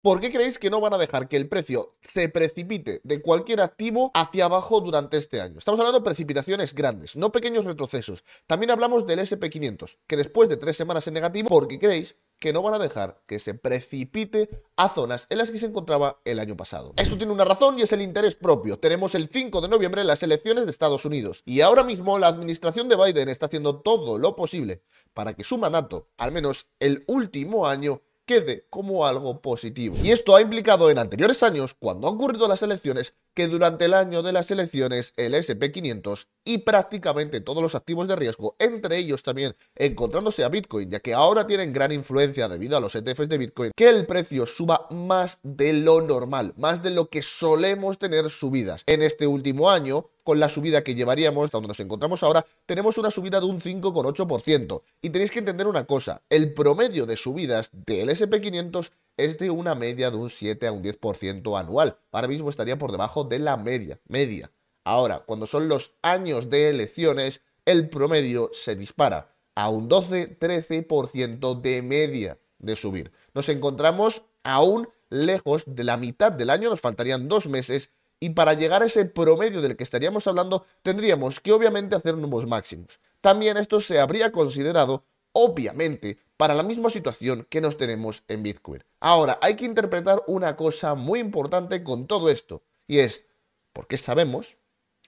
¿Por qué creéis que no van a dejar que el precio se precipite de cualquier activo hacia abajo durante este año? Estamos hablando de precipitaciones grandes, no pequeños retrocesos. También hablamos del SP500, que después de tres semanas en negativo, ¿por qué creéis que no van a dejar que se precipite a zonas en las que se encontraba el año pasado. Esto tiene una razón y es el interés propio. Tenemos el 5 de noviembre las elecciones de Estados Unidos y ahora mismo la administración de Biden está haciendo todo lo posible para que su mandato, al menos el último año, quede como algo positivo. Y esto ha implicado en anteriores años, cuando han ocurrido las elecciones, que durante el año de las elecciones el SP500 y prácticamente todos los activos de riesgo, entre ellos también encontrándose a Bitcoin, ya que ahora tienen gran influencia debido a los ETFs de Bitcoin, que el precio suba más de lo normal, más de lo que solemos tener subidas. En este último año, con la subida que llevaríamos hasta donde nos encontramos ahora, tenemos una subida de un 5,8%. Y tenéis que entender una cosa, el promedio de subidas del SP500 es de una media de un 7 a un 10% anual. Ahora mismo estaría por debajo de la media, media. Ahora, cuando son los años de elecciones, el promedio se dispara a un 12-13% de media de subir. Nos encontramos aún lejos de la mitad del año, nos faltarían dos meses y para llegar a ese promedio del que estaríamos hablando, tendríamos que obviamente hacer nuevos máximos. También esto se habría considerado, obviamente, para la misma situación que nos tenemos en Bitcoin. Ahora, hay que interpretar una cosa muy importante con todo esto, y es, porque sabemos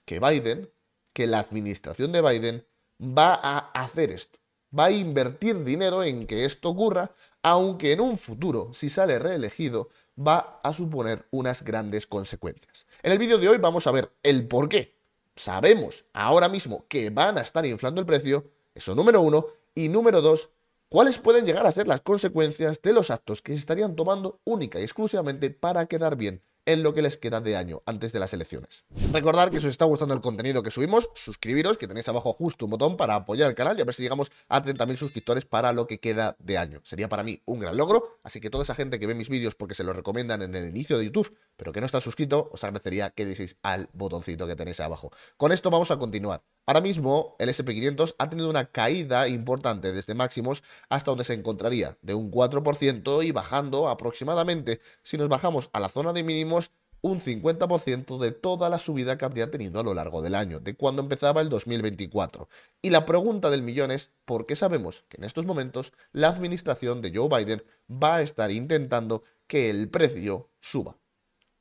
que Biden, que la administración de Biden va a hacer esto? Va a invertir dinero en que esto ocurra, aunque en un futuro, si sale reelegido, va a suponer unas grandes consecuencias. En el vídeo de hoy vamos a ver el por qué. Sabemos ahora mismo que van a estar inflando el precio, eso número uno, y número dos, cuáles pueden llegar a ser las consecuencias de los actos que se estarían tomando única y exclusivamente para quedar bien en lo que les queda de año antes de las elecciones. Recordad que si os está gustando el contenido que subimos, suscribiros, que tenéis abajo justo un botón para apoyar el canal y a ver si llegamos a 30.000 suscriptores para lo que queda de año. Sería para mí un gran logro, así que toda esa gente que ve mis vídeos porque se los recomiendan en el inicio de YouTube, pero que no está suscrito, os agradecería que deis al botoncito que tenéis abajo. Con esto vamos a continuar. Ahora mismo el SP500 ha tenido una caída importante desde máximos hasta donde se encontraría, de un 4% y bajando aproximadamente, si nos bajamos a la zona de mínimos, un 50% de toda la subida que habría tenido a lo largo del año, de cuando empezaba el 2024. Y la pregunta del millón es, ¿por qué sabemos que en estos momentos la administración de Joe Biden va a estar intentando que el precio suba?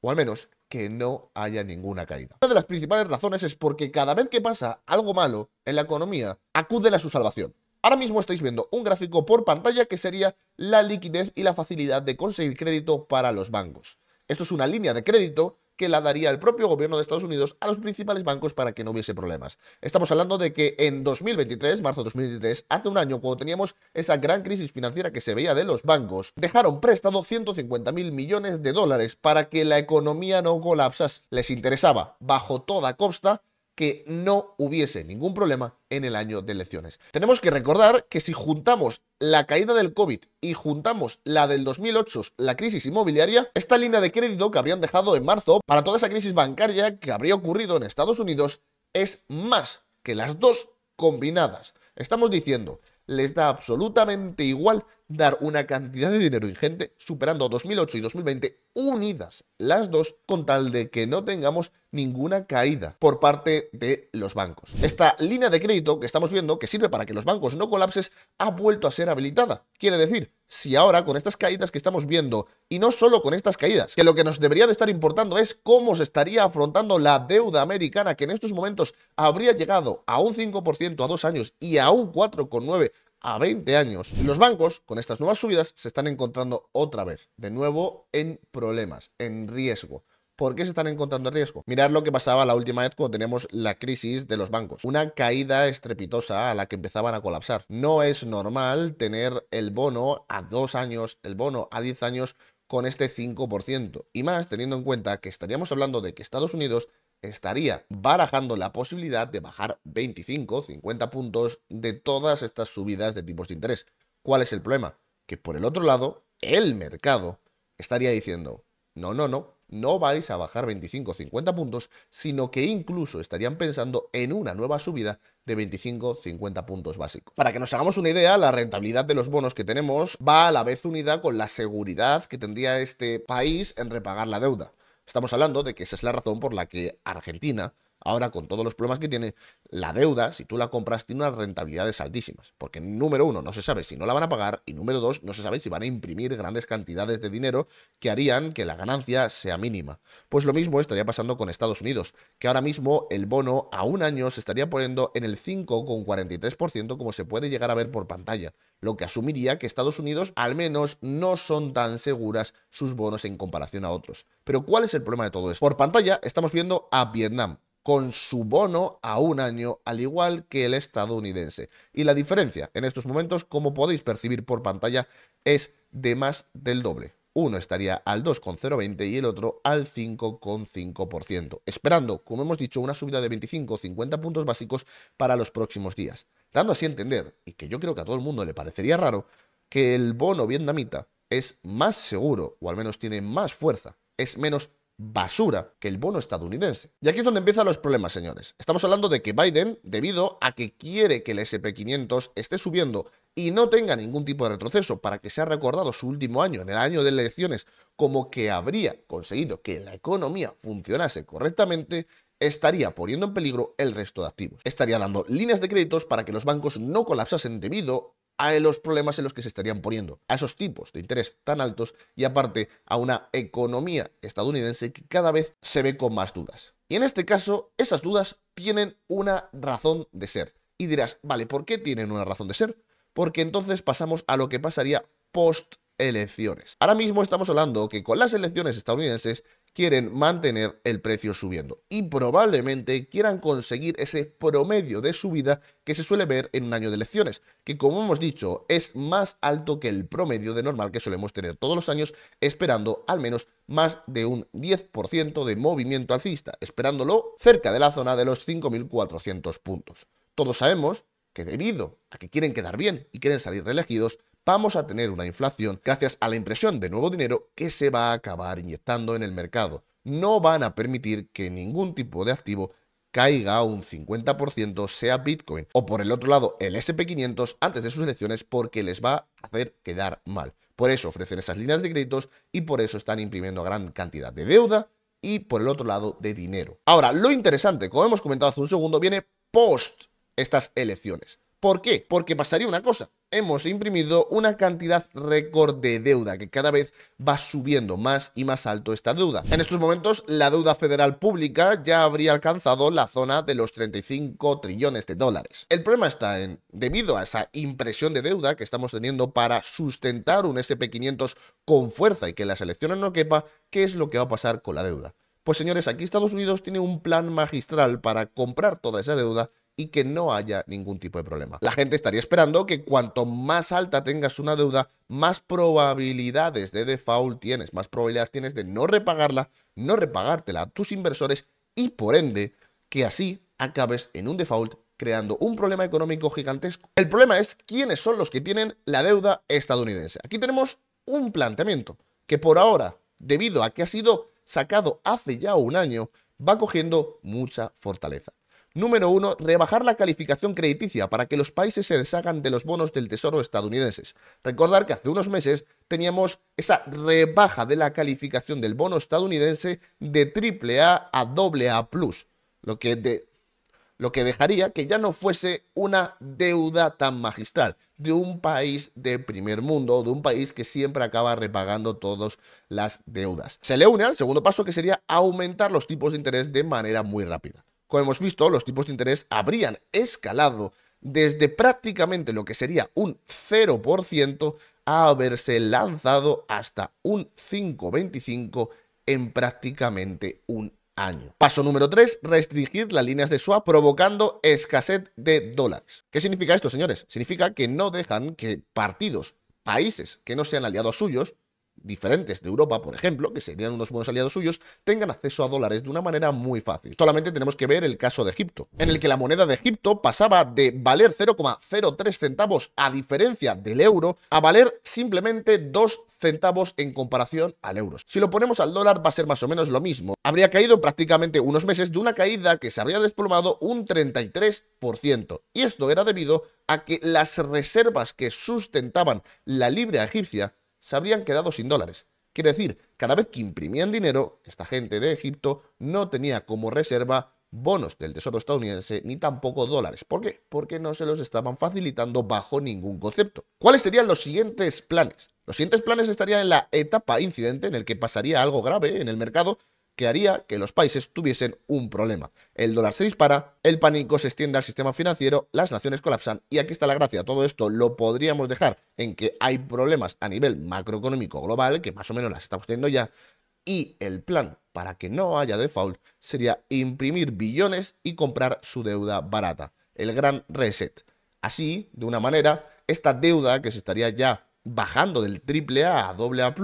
O al menos que no haya ninguna caída. Una de las principales razones es porque cada vez que pasa algo malo en la economía, acuden a su salvación. Ahora mismo estáis viendo un gráfico por pantalla que sería la liquidez y la facilidad de conseguir crédito para los bancos. Esto es una línea de crédito que la daría el propio gobierno de Estados Unidos a los principales bancos para que no hubiese problemas. Estamos hablando de que en 2023, marzo de 2023, hace un año, cuando teníamos esa gran crisis financiera que se veía de los bancos, dejaron prestado 150.000 millones de dólares para que la economía no colapsase. Les interesaba, bajo toda costa, que no hubiese ningún problema en el año de elecciones. Tenemos que recordar que si juntamos la caída del COVID y juntamos la del 2008, la crisis inmobiliaria, esta línea de crédito que habrían dejado en marzo para toda esa crisis bancaria que habría ocurrido en Estados Unidos es más que las dos combinadas. Estamos diciendo, les da absolutamente igual dar una cantidad de dinero ingente, superando 2008 y 2020 unidas las dos, con tal de que no tengamos ninguna caída por parte de los bancos. Esta línea de crédito que estamos viendo, que sirve para que los bancos no colapses, ha vuelto a ser habilitada. Quiere decir, si ahora con estas caídas que estamos viendo, y no solo con estas caídas, que lo que nos debería de estar importando es cómo se estaría afrontando la deuda americana, que en estos momentos habría llegado a un 5% a dos años y a un 4,9% a 20 años. Los bancos, con estas nuevas subidas, se están encontrando otra vez, de nuevo, en problemas, en riesgo. ¿Por qué se están encontrando en riesgo? Mirad lo que pasaba la última vez cuando teníamos la crisis de los bancos. Una caída estrepitosa a la que empezaban a colapsar. No es normal tener el bono a dos años, el bono a 10 años con este 5%. Y más teniendo en cuenta que estaríamos hablando de que Estados Unidos estaría barajando la posibilidad de bajar 25, 50 puntos de todas estas subidas de tipos de interés. ¿Cuál es el problema? Que por el otro lado, el mercado estaría diciendo, no, no, no, no vais a bajar 25 50 puntos, sino que incluso estarían pensando en una nueva subida de 25 50 puntos básicos. Para que nos hagamos una idea, la rentabilidad de los bonos que tenemos va a la vez unida con la seguridad que tendría este país en repagar la deuda. Estamos hablando de que esa es la razón por la que Argentina Ahora, con todos los problemas que tiene, la deuda, si tú la compras, tiene unas rentabilidades altísimas. Porque, número uno, no se sabe si no la van a pagar. Y, número dos, no se sabe si van a imprimir grandes cantidades de dinero que harían que la ganancia sea mínima. Pues lo mismo estaría pasando con Estados Unidos, que ahora mismo el bono a un año se estaría poniendo en el 5,43%, como se puede llegar a ver por pantalla. Lo que asumiría que Estados Unidos, al menos, no son tan seguras sus bonos en comparación a otros. Pero, ¿cuál es el problema de todo esto? Por pantalla estamos viendo a Vietnam con su bono a un año, al igual que el estadounidense. Y la diferencia en estos momentos, como podéis percibir por pantalla, es de más del doble. Uno estaría al 2,020 y el otro al 5,5%, esperando, como hemos dicho, una subida de 25 o 50 puntos básicos para los próximos días. Dando así a entender, y que yo creo que a todo el mundo le parecería raro, que el bono vietnamita es más seguro, o al menos tiene más fuerza, es menos basura que el bono estadounidense. Y aquí es donde empiezan los problemas, señores. Estamos hablando de que Biden, debido a que quiere que el SP500 esté subiendo y no tenga ningún tipo de retroceso para que sea recordado su último año, en el año de elecciones, como que habría conseguido que la economía funcionase correctamente, estaría poniendo en peligro el resto de activos. Estaría dando líneas de créditos para que los bancos no colapsasen debido a los problemas en los que se estarían poniendo, a esos tipos de interés tan altos y aparte a una economía estadounidense que cada vez se ve con más dudas. Y en este caso, esas dudas tienen una razón de ser. Y dirás, vale, ¿por qué tienen una razón de ser? Porque entonces pasamos a lo que pasaría post elecciones. Ahora mismo estamos hablando que con las elecciones estadounidenses quieren mantener el precio subiendo y probablemente quieran conseguir ese promedio de subida que se suele ver en un año de elecciones, que como hemos dicho es más alto que el promedio de normal que solemos tener todos los años, esperando al menos más de un 10% de movimiento alcista, esperándolo cerca de la zona de los 5.400 puntos. Todos sabemos que debido a que quieren quedar bien y quieren salir reelegidos, vamos a tener una inflación gracias a la impresión de nuevo dinero que se va a acabar inyectando en el mercado. No van a permitir que ningún tipo de activo caiga un 50% sea Bitcoin o por el otro lado el SP500 antes de sus elecciones porque les va a hacer quedar mal. Por eso ofrecen esas líneas de créditos y por eso están imprimiendo gran cantidad de deuda y por el otro lado de dinero. Ahora, lo interesante, como hemos comentado hace un segundo, viene post estas elecciones. ¿Por qué? Porque pasaría una cosa hemos imprimido una cantidad récord de deuda que cada vez va subiendo más y más alto esta deuda. En estos momentos la deuda federal pública ya habría alcanzado la zona de los 35 trillones de dólares. El problema está en, debido a esa impresión de deuda que estamos teniendo para sustentar un SP500 con fuerza y que las elecciones no quepa, ¿qué es lo que va a pasar con la deuda? Pues señores, aquí Estados Unidos tiene un plan magistral para comprar toda esa deuda y que no haya ningún tipo de problema. La gente estaría esperando que cuanto más alta tengas una deuda, más probabilidades de default tienes, más probabilidades tienes de no repagarla, no repagártela a tus inversores y por ende que así acabes en un default creando un problema económico gigantesco. El problema es quiénes son los que tienen la deuda estadounidense. Aquí tenemos un planteamiento que por ahora, debido a que ha sido sacado hace ya un año, va cogiendo mucha fortaleza. Número uno, Rebajar la calificación crediticia para que los países se deshagan de los bonos del Tesoro estadounidenses. Recordar que hace unos meses teníamos esa rebaja de la calificación del bono estadounidense de AAA a AA+, lo que, lo que dejaría que ya no fuese una deuda tan magistral de un país de primer mundo, de un país que siempre acaba repagando todas las deudas. Se le une al segundo paso que sería aumentar los tipos de interés de manera muy rápida. Como hemos visto, los tipos de interés habrían escalado desde prácticamente lo que sería un 0% a haberse lanzado hasta un 5,25 en prácticamente un año. Paso número 3, restringir las líneas de swap provocando escasez de dólares. ¿Qué significa esto, señores? Significa que no dejan que partidos, países que no sean aliados suyos, diferentes de Europa, por ejemplo, que serían unos buenos aliados suyos, tengan acceso a dólares de una manera muy fácil. Solamente tenemos que ver el caso de Egipto, en el que la moneda de Egipto pasaba de valer 0,03 centavos a diferencia del euro a valer simplemente 2 centavos en comparación al euro. Si lo ponemos al dólar va a ser más o menos lo mismo. Habría caído prácticamente unos meses de una caída que se habría desplomado un 33%. Y esto era debido a que las reservas que sustentaban la libra egipcia se habrían quedado sin dólares. Quiere decir, cada vez que imprimían dinero, esta gente de Egipto no tenía como reserva bonos del Tesoro estadounidense ni tampoco dólares. ¿Por qué? Porque no se los estaban facilitando bajo ningún concepto. ¿Cuáles serían los siguientes planes? Los siguientes planes estarían en la etapa incidente en el que pasaría algo grave en el mercado que haría que los países tuviesen un problema. El dólar se dispara, el pánico se extiende al sistema financiero, las naciones colapsan y aquí está la gracia. Todo esto lo podríamos dejar en que hay problemas a nivel macroeconómico global, que más o menos las estamos teniendo ya, y el plan para que no haya default sería imprimir billones y comprar su deuda barata, el gran reset. Así, de una manera, esta deuda que se estaría ya bajando del triple A a doble A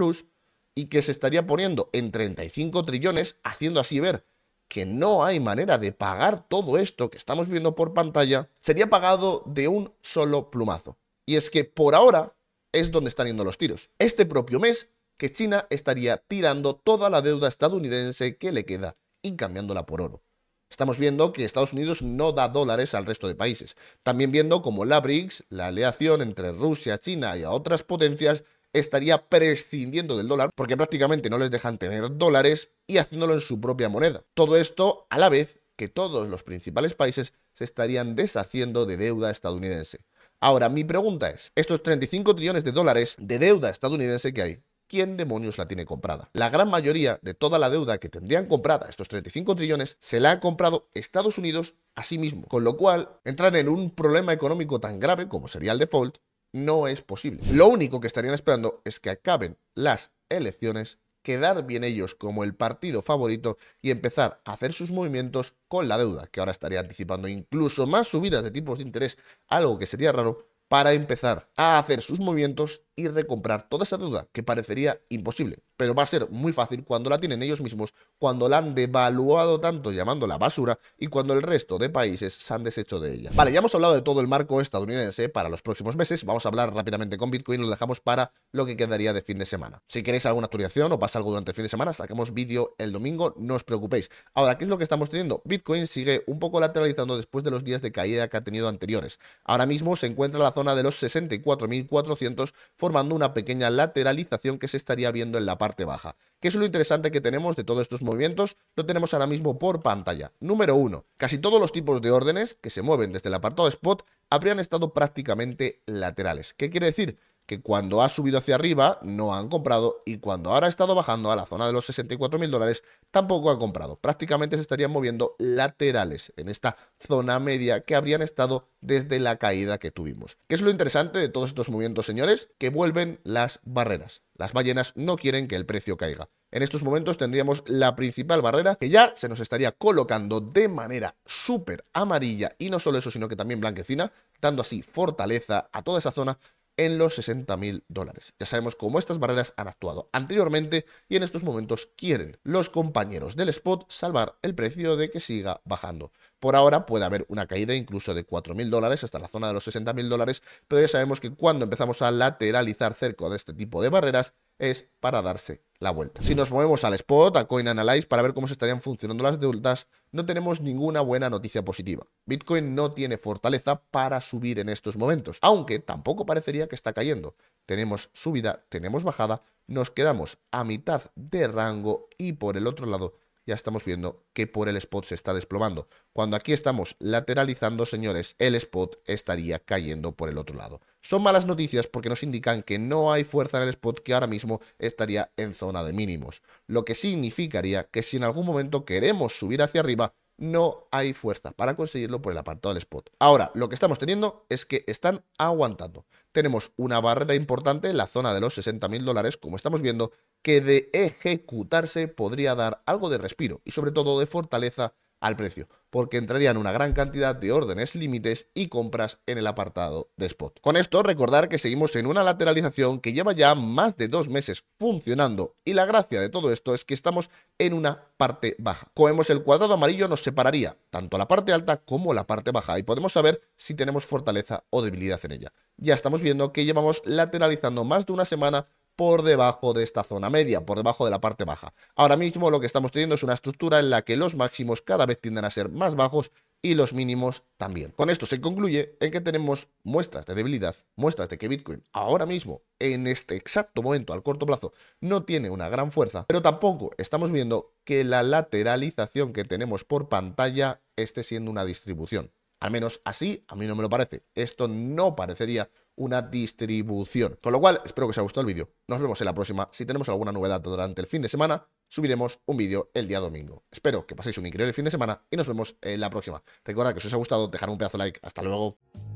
y que se estaría poniendo en 35 trillones, haciendo así ver que no hay manera de pagar todo esto que estamos viendo por pantalla, sería pagado de un solo plumazo. Y es que por ahora es donde están yendo los tiros. Este propio mes que China estaría tirando toda la deuda estadounidense que le queda y cambiándola por oro. Estamos viendo que Estados Unidos no da dólares al resto de países. También viendo como la BRICS, la aleación entre Rusia, China y otras potencias, estaría prescindiendo del dólar porque prácticamente no les dejan tener dólares y haciéndolo en su propia moneda. Todo esto a la vez que todos los principales países se estarían deshaciendo de deuda estadounidense. Ahora, mi pregunta es, estos 35 trillones de dólares de deuda estadounidense que hay, ¿quién demonios la tiene comprada? La gran mayoría de toda la deuda que tendrían comprada estos 35 trillones se la ha comprado Estados Unidos a sí mismo, con lo cual entran en un problema económico tan grave como sería el default no es posible. Lo único que estarían esperando es que acaben las elecciones, quedar bien ellos como el partido favorito y empezar a hacer sus movimientos con la deuda, que ahora estaría anticipando incluso más subidas de tipos de interés, algo que sería raro para empezar a hacer sus movimientos y recomprar toda esa deuda que parecería imposible pero va a ser muy fácil cuando la tienen ellos mismos, cuando la han devaluado tanto llamando la basura y cuando el resto de países se han deshecho de ella. Vale, ya hemos hablado de todo el marco estadounidense para los próximos meses, vamos a hablar rápidamente con Bitcoin, y lo dejamos para lo que quedaría de fin de semana. Si queréis alguna actualización o pasa algo durante el fin de semana, sacamos vídeo el domingo, no os preocupéis. Ahora, ¿qué es lo que estamos teniendo? Bitcoin sigue un poco lateralizando después de los días de caída que ha tenido anteriores. Ahora mismo se encuentra en la zona de los 64.400 formando una pequeña lateralización que se estaría viendo en la parte parte baja. ¿Qué es lo interesante que tenemos de todos estos movimientos, lo tenemos ahora mismo por pantalla. Número uno Casi todos los tipos de órdenes que se mueven desde el apartado spot habrían estado prácticamente laterales. ¿Qué quiere decir? que cuando ha subido hacia arriba no han comprado y cuando ahora ha estado bajando a la zona de los 64 mil dólares tampoco ha comprado. Prácticamente se estarían moviendo laterales en esta zona media que habrían estado desde la caída que tuvimos. ¿Qué es lo interesante de todos estos movimientos, señores? Que vuelven las barreras. Las ballenas no quieren que el precio caiga. En estos momentos tendríamos la principal barrera que ya se nos estaría colocando de manera súper amarilla y no solo eso, sino que también blanquecina, dando así fortaleza a toda esa zona en los 60 mil dólares. Ya sabemos cómo estas barreras han actuado anteriormente y en estos momentos quieren los compañeros del spot salvar el precio de que siga bajando. Por ahora puede haber una caída incluso de 4.000 dólares hasta la zona de los 60.000 dólares, pero ya sabemos que cuando empezamos a lateralizar cerca de este tipo de barreras, es para darse la vuelta. Si nos movemos al spot, a Coin Analyze, para ver cómo se estarían funcionando las deudas, no tenemos ninguna buena noticia positiva. Bitcoin no tiene fortaleza para subir en estos momentos, aunque tampoco parecería que está cayendo. Tenemos subida, tenemos bajada, nos quedamos a mitad de rango y por el otro lado ya estamos viendo que por el spot se está desplomando. Cuando aquí estamos lateralizando, señores, el spot estaría cayendo por el otro lado. Son malas noticias porque nos indican que no hay fuerza en el spot que ahora mismo estaría en zona de mínimos, lo que significaría que si en algún momento queremos subir hacia arriba, no hay fuerza para conseguirlo por el apartado del spot. Ahora, lo que estamos teniendo es que están aguantando. Tenemos una barrera importante en la zona de los 60.000 dólares, como estamos viendo, que de ejecutarse podría dar algo de respiro y sobre todo de fortaleza al precio, porque entrarían una gran cantidad de órdenes límites y compras en el apartado de spot. Con esto, recordar que seguimos en una lateralización que lleva ya más de dos meses funcionando y la gracia de todo esto es que estamos en una parte baja. Como el cuadrado amarillo nos separaría tanto la parte alta como la parte baja y podemos saber si tenemos fortaleza o debilidad en ella. Ya estamos viendo que llevamos lateralizando más de una semana por debajo de esta zona media, por debajo de la parte baja. Ahora mismo lo que estamos teniendo es una estructura en la que los máximos cada vez tienden a ser más bajos y los mínimos también. Con esto se concluye en que tenemos muestras de debilidad, muestras de que Bitcoin ahora mismo, en este exacto momento, al corto plazo, no tiene una gran fuerza, pero tampoco estamos viendo que la lateralización que tenemos por pantalla esté siendo una distribución. Al menos así, a mí no me lo parece. Esto no parecería una distribución. Con lo cual, espero que os haya gustado el vídeo. Nos vemos en la próxima. Si tenemos alguna novedad durante el fin de semana, subiremos un vídeo el día domingo. Espero que paséis un increíble fin de semana y nos vemos en la próxima. Recuerda que si os ha gustado, dejar un pedazo de like. Hasta luego.